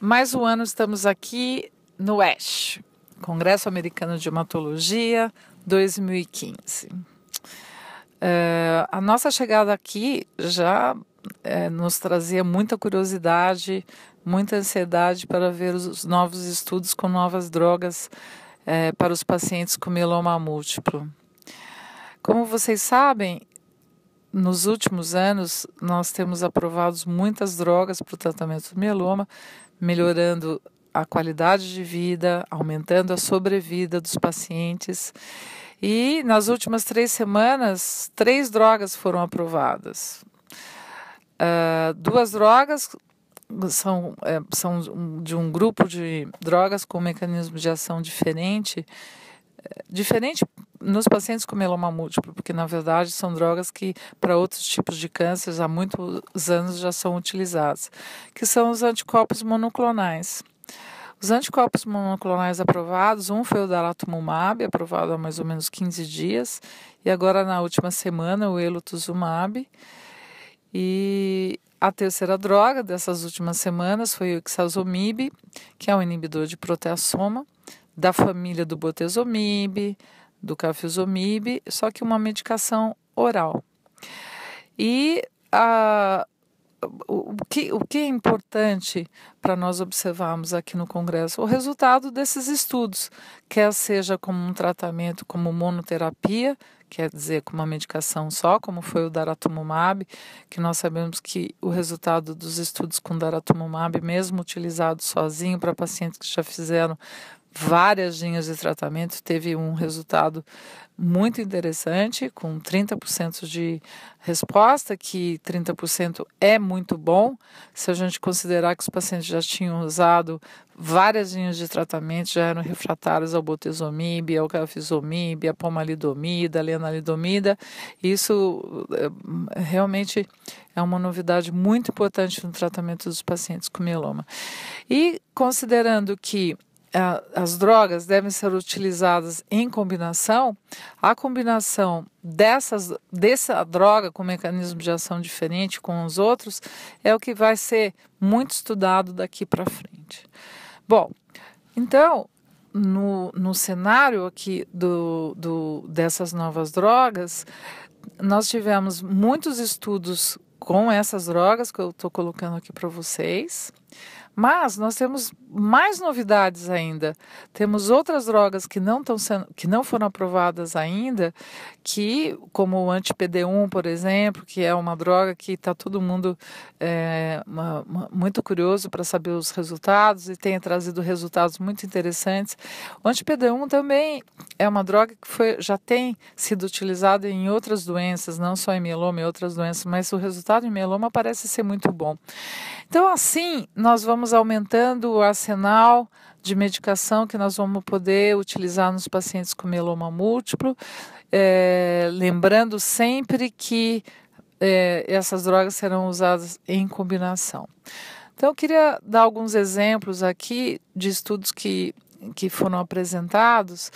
Mais um ano estamos aqui no ESH, Congresso Americano de Hematologia 2015. Uh, eh, a nossa chegada aqui já uh, nos trazia muita curiosidade, muita ansiedade para ver os novos estudos com novas drogas uh, para os pacientes com mieloma múltiplo. Como vocês sabem, nos últimos anos, nós temos aprovado muitas drogas para o tratamento do mieloma, melhorando a qualidade de vida, aumentando a sobrevida dos pacientes. E nas últimas três semanas, três drogas foram aprovadas. Uh, duas drogas são, é, são de um grupo de drogas com um mecanismo de ação diferente, é, diferente nos pacientes com meloma múltiplo, porque na verdade são drogas que para outros tipos de cânceres há muitos anos já são utilizadas, que são os anticorpos monoclonais. Os anticorpos monoclonais aprovados, um foi o daratumumab, aprovado há mais ou menos 15 dias, e agora na última semana o elotuzumab. E a terceira droga dessas últimas semanas foi o ixazomib, que é um inibidor de proteasoma da família do botezomib, do cafizomib, só que uma medicação oral. E a, o, que, o que é importante para nós observarmos aqui no Congresso? O resultado desses estudos, quer seja como um tratamento, como monoterapia, quer dizer, com uma medicação só, como foi o daratumumab, que nós sabemos que o resultado dos estudos com daratumumab, mesmo utilizado sozinho para pacientes que já fizeram várias linhas de tratamento, teve um resultado muito interessante, com 30% de resposta, que 30% é muito bom, se a gente considerar que os pacientes já tinham usado várias linhas de tratamento, já eram refratários ao botezomib, ao cafizomib, à pomalidomida, à lenalidomida, isso eh, realmente é uma novidade muito importante no tratamento dos pacientes com mieloma. E considerando que é, as drogas devem ser utilizadas em combinação, a combinação dessas, dessa droga com mecanismo de ação diferente com os outros é o que vai ser muito estudado daqui para frente. Bom, então, no, no cenário aqui do, do, dessas novas drogas, nós tivemos muitos estudos com essas drogas que eu estou colocando aqui para vocês. Mas nós temos mais novidades ainda. Temos outras drogas que não, tão sendo, que não foram aprovadas ainda, que, como o anti-PD1, por exemplo, que é uma droga que está todo mundo é, uma, uma, muito curioso para saber os resultados e tem trazido resultados muito interessantes. O anti-PD1 também é uma droga que foi, já tem sido utilizada em outras doenças, não só em mieloma e outras doenças, mas o resultado em mieloma parece ser muito bom. Então, assim, nós vamos estamos aumentando o arsenal de medicação que nós vamos poder utilizar nos pacientes com mieloma múltiplo. É, lembrando sempre que é, essas drogas serão usadas em combinação. Então, eu queria dar alguns exemplos aqui de estudos que, que foram apresentados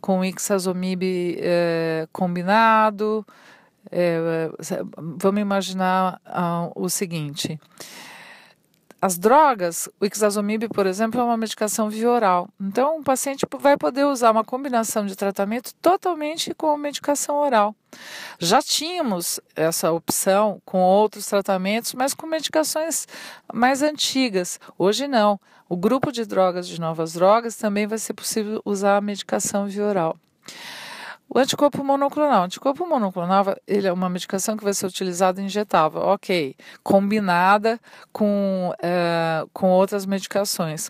com ixazomib é, combinado. É, vamos imaginar ah, o seguinte. As drogas, o ixazomib, por exemplo, é uma medicação via oral. Então, o paciente vai poder usar uma combinação de tratamento totalmente com medicação oral. Já tínhamos essa opção com outros tratamentos, mas com medicações mais antigas. Hoje não. O grupo de drogas de novas drogas também vai ser possível usar a medicação via oral. O anticorpo monoclonal. O anticorpo monoclonal ele é uma medicação que vai ser utilizada injetável, ok, combinada com, uh, com outras medicações.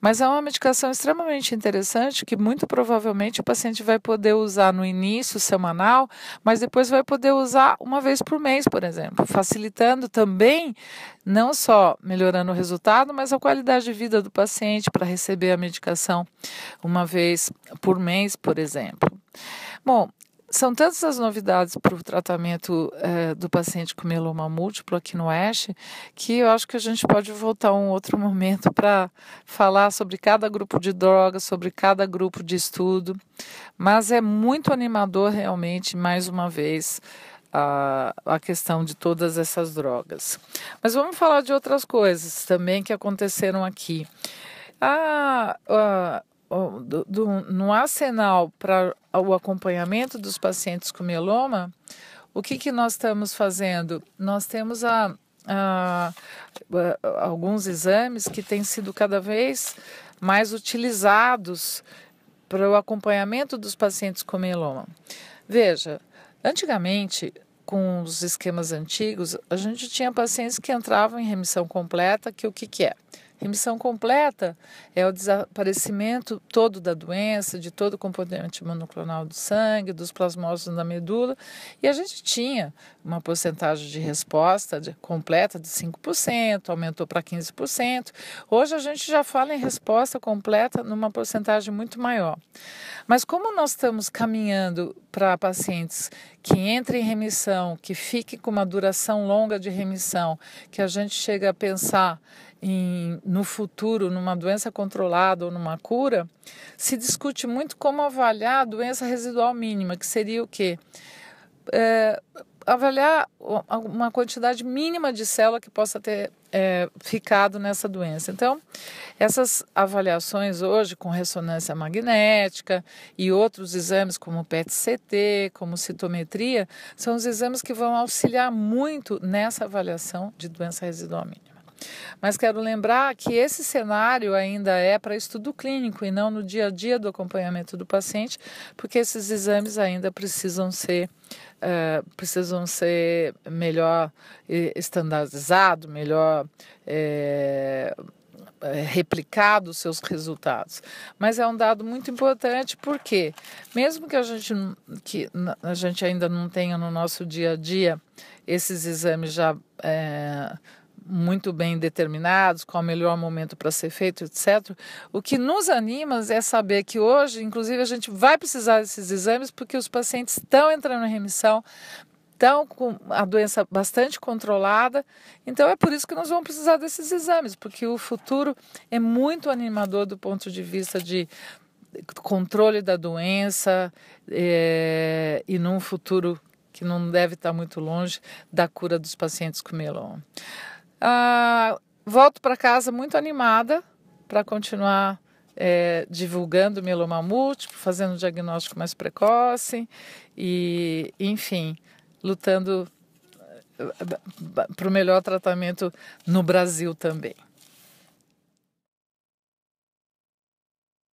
Mas é uma medicação extremamente interessante que muito provavelmente o paciente vai poder usar no início semanal, mas depois vai poder usar uma vez por mês, por exemplo, facilitando também não só melhorando o resultado, mas a qualidade de vida do paciente para receber a medicação uma vez por mês, por exemplo. Bom, são tantas as novidades para o tratamento é, do paciente com mieloma múltiplo aqui no Oeste que eu acho que a gente pode voltar um outro momento para falar sobre cada grupo de drogas, sobre cada grupo de estudo. Mas é muito animador realmente, mais uma vez, a, a, questão de todas essas drogas. Mas vamos falar de outras coisas também que aconteceram aqui. Ah. a, ah, do, do, no arsenal para o acompanhamento dos pacientes com mieloma, o que, que nós estamos fazendo? Nós temos a, a, a, alguns exames que têm sido cada vez mais utilizados para o acompanhamento dos pacientes com mieloma. Veja, antigamente, com os esquemas antigos, a gente tinha pacientes que entravam em remissão completa, que o que, que é? Remissão completa é o desaparecimento todo da doença, de todo o componente monoclonal do sangue, dos plasmócitos da medula. E a gente tinha uma porcentagem de resposta de, completa de 5%, aumentou para 15%. Hoje a gente já fala em resposta completa numa porcentagem muito maior. Mas como nós estamos caminhando para pacientes que entrem em remissão, que fiquem com uma duração longa de remissão, que a gente chega a pensar em, no futuro, numa doença controlada ou numa cura, se discute muito como avaliar a doença residual mínima, que seria o quê? É, avaliar uma quantidade mínima de célula que possa ter é, ficado nessa doença. Então, essas avaliações hoje com ressonância magnética e outros exames como PET-CT, como citometria, são os exames que vão auxiliar muito nessa avaliação de doença residual mínima. Mas quero lembrar que esse cenário ainda é para estudo clínico e não no dia a dia do acompanhamento do paciente, porque esses exames ainda precisam ser eh, precisam ser melhor eh, estandardizados, melhor é, eh, replicado os seus resultados. Mas é um dado muito importante porque, mesmo que a gente, que a gente ainda não tenha no nosso dia a dia esses exames já muito bem determinados, qual o melhor momento para ser feito, etc. O que nos anima é saber que hoje, inclusive, a gente vai precisar desses exames porque os pacientes estão entrando em remissão, estão com a doença bastante controlada. Então é por isso que nós vamos precisar desses exames, porque o futuro é muito animador do ponto de vista de controle da doença é, e num futuro que não deve estar tá muito longe da cura dos pacientes com melanoma ah, volto para casa muito animada para continuar é, divulgando mieloma múltiplo, fazendo diagnóstico mais precoce e, enfim, lutando eh, para o melhor tratamento no Brasil também.